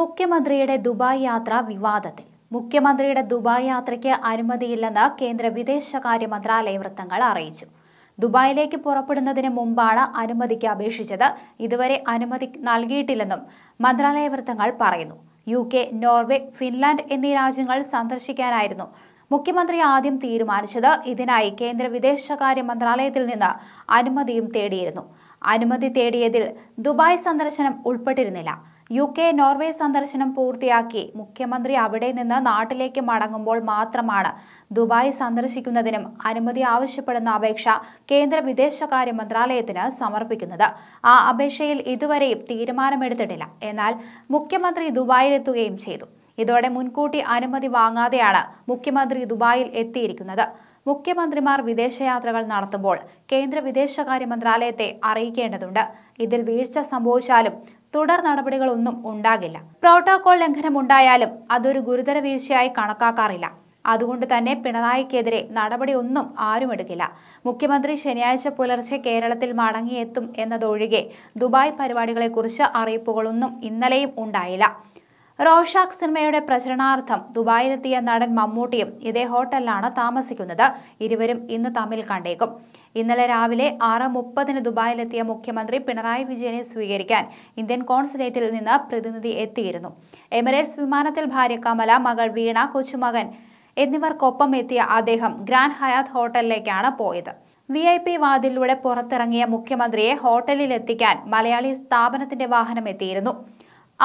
മുഖ്യമന്ത്രിയുടെ ദുബായ് യാത്ര വിവാദത്തിൽ മുഖ്യമന്ത്രിയുടെ ദുബായ് യാത്രയ്ക്ക് അനുമതിയില്ലെന്ന് കേന്ദ്ര വിദേശകാര്യ മന്ത്രാലയ വൃത്തങ്ങൾ അറിയിച്ചു ദുബായിലേക്ക് പുറപ്പെടുന്നതിന് മുമ്പാണ് അനുമതിക്ക് അപേക്ഷിച്ചത് ഇതുവരെ അനുമതി നൽകിയിട്ടില്ലെന്നും മന്ത്രാലയ വൃത്തങ്ങൾ പറയുന്നു യു കെ നോർവേ ഫിൻലാൻഡ് എന്നീ രാജ്യങ്ങൾ സന്ദർശിക്കാനായിരുന്നു മുഖ്യമന്ത്രി ആദ്യം തീരുമാനിച്ചത് ഇതിനായി കേന്ദ്ര വിദേശകാര്യ മന്ത്രാലയത്തിൽ നിന്ന് അനുമതിയും തേടിയിരുന്നു അനുമതി തേടിയതിൽ ദുബായ് സന്ദർശനം ഉൾപ്പെട്ടിരുന്നില്ല യു കെ നോർവേ സന്ദർശനം പൂർത്തിയാക്കി മുഖ്യമന്ത്രി അവിടെ നിന്ന് നാട്ടിലേക്ക് മടങ്ങുമ്പോൾ മാത്രമാണ് ദുബായ് സന്ദർശിക്കുന്നതിനും അനുമതി ആവശ്യപ്പെടുന്ന അപേക്ഷ കേന്ദ്ര വിദേശകാര്യ മന്ത്രാലയത്തിന് സമർപ്പിക്കുന്നത് ആ അപേക്ഷയിൽ ഇതുവരെയും തീരുമാനമെടുത്തിട്ടില്ല എന്നാൽ മുഖ്യമന്ത്രി ദുബായിലെത്തുകയും ചെയ്തു ഇതോടെ മുൻകൂട്ടി അനുമതി വാങ്ങാതെയാണ് മുഖ്യമന്ത്രി ദുബായിൽ എത്തിയിരിക്കുന്നത് മുഖ്യമന്ത്രിമാർ വിദേശയാത്രകൾ നടത്തുമ്പോൾ കേന്ദ്ര വിദേശകാര്യ മന്ത്രാലയത്തെ അറിയിക്കേണ്ടതുണ്ട് ഇതിൽ വീഴ്ച സംഭവിച്ചാലും തുടർ നടപടികളൊന്നും ഉണ്ടാകില്ല പ്രോട്ടോകോൾ ലംഘനം ഉണ്ടായാലും അതൊരു ഗുരുതര വീഴ്ചയായി കണക്കാക്കാറില്ല അതുകൊണ്ട് തന്നെ പിണറായിക്കെതിരെ നടപടിയൊന്നും ആരും എടുക്കില്ല മുഖ്യമന്ത്രി ശനിയാഴ്ച പുലർച്ചെ കേരളത്തിൽ മടങ്ങിയെത്തും എന്നതൊഴികെ ദുബായ് പരിപാടികളെക്കുറിച്ച് അറിയിപ്പുകളൊന്നും ഇന്നലെയും ഉണ്ടായില്ല റോഷാഖ് സിനിമയുടെ പ്രചരണാർത്ഥം ദുബായിലെത്തിയ നടൻ മമ്മൂട്ടിയും ഇതേ ഹോട്ടലിലാണ് താമസിക്കുന്നത് ഇരുവരും ഇന്ന് തമ്മിൽ കണ്ടേക്കും ഇന്നലെ രാവിലെ ആറ് മുപ്പതിന് ദുബായിലെത്തിയ മുഖ്യമന്ത്രി പിണറായി വിജയനെ സ്വീകരിക്കാൻ ഇന്ത്യൻ കോൺസുലേറ്റിൽ നിന്ന് പ്രതിനിധി എത്തിയിരുന്നു എമിറേറ്റ്സ് വിമാനത്തിൽ ഭാര്യ കമല മകൾ വീണ കൊച്ചുമകൻ എന്നിവർക്കൊപ്പം എത്തിയ അദ്ദേഹം ഗ്രാൻഡ് ഹയാത്ത് ഹോട്ടലിലേക്കാണ് പോയത് വി ഐ പി വാതിലൂടെ പുറത്തിറങ്ങിയ മുഖ്യമന്ത്രിയെ ഹോട്ടലിലെത്തിക്കാൻ മലയാളി സ്ഥാപനത്തിന്റെ വാഹനം എത്തിയിരുന്നു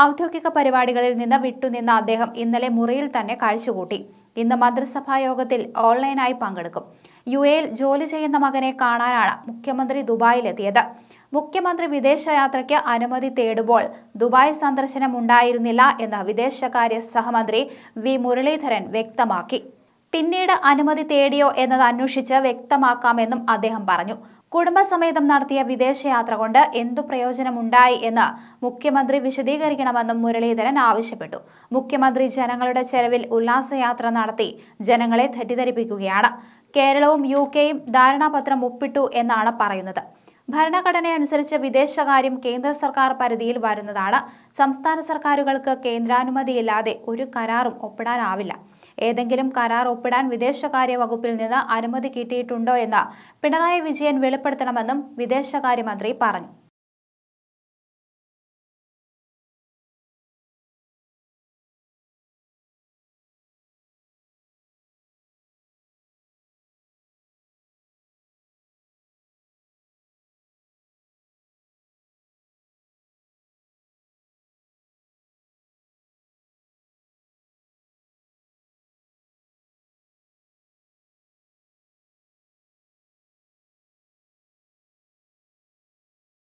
ഔദ്യോഗിക പരിപാടികളിൽ നിന്ന് വിട്ടുനിന്ന അദ്ദേഹം ഇന്നലെ മുറിയിൽ തന്നെ കാഴ്ചകൂട്ടി ഇന്ന് മന്ത്രിസഭാ യോഗത്തിൽ ഓൺലൈനായി പങ്കെടുക്കും യു എയിൽ ജോലി ചെയ്യുന്ന മകനെ കാണാനാണ് മുഖ്യമന്ത്രി ദുബായിലെത്തിയത് മുഖ്യമന്ത്രി വിദേശയാത്രയ്ക്ക് അനുമതി തേടുമ്പോൾ ദുബായ് സന്ദർശനം ഉണ്ടായിരുന്നില്ല എന്ന് വിദേശകാര്യ സഹമന്ത്രി വി മുരളീധരൻ വ്യക്തമാക്കി പിന്നീട് അനുമതി തേടിയോ എന്നത് അന്വേഷിച്ച് വ്യക്തമാക്കാമെന്നും അദ്ദേഹം പറഞ്ഞു കുടുംബസമേതം നടത്തിയ വിദേശയാത്ര കൊണ്ട് എന്തു പ്രയോജനമുണ്ടായി എന്ന് മുഖ്യമന്ത്രി വിശദീകരിക്കണമെന്നും മുരളീധരൻ ആവശ്യപ്പെട്ടു മുഖ്യമന്ത്രി ജനങ്ങളുടെ ചെലവിൽ ഉല്ലാസയാത്ര നടത്തി ജനങ്ങളെ തെറ്റിദ്ധരിപ്പിക്കുകയാണ് കേരളവും യു കെയും ധാരണാപത്രം ഒപ്പിട്ടു എന്നാണ് പറയുന്നത് ഭരണഘടനയനുസരിച്ച് വിദേശകാര്യം കേന്ദ്ര സർക്കാർ പരിധിയിൽ വരുന്നതാണ് സംസ്ഥാന സർക്കാരുകൾക്ക് കേന്ദ്രാനുമതിയില്ലാതെ ഒരു കരാറും ഒപ്പിടാനാവില്ല ഏതെങ്കിലും കരാർ ഒപ്പിടാൻ വിദേശകാര്യ വകുപ്പിൽ നിന്ന് അനുമതി കിട്ടിയിട്ടുണ്ടോ എന്ന് പിണറായി വിജയൻ വെളിപ്പെടുത്തണമെന്നും വിദേശകാര്യമന്ത്രി പറഞ്ഞു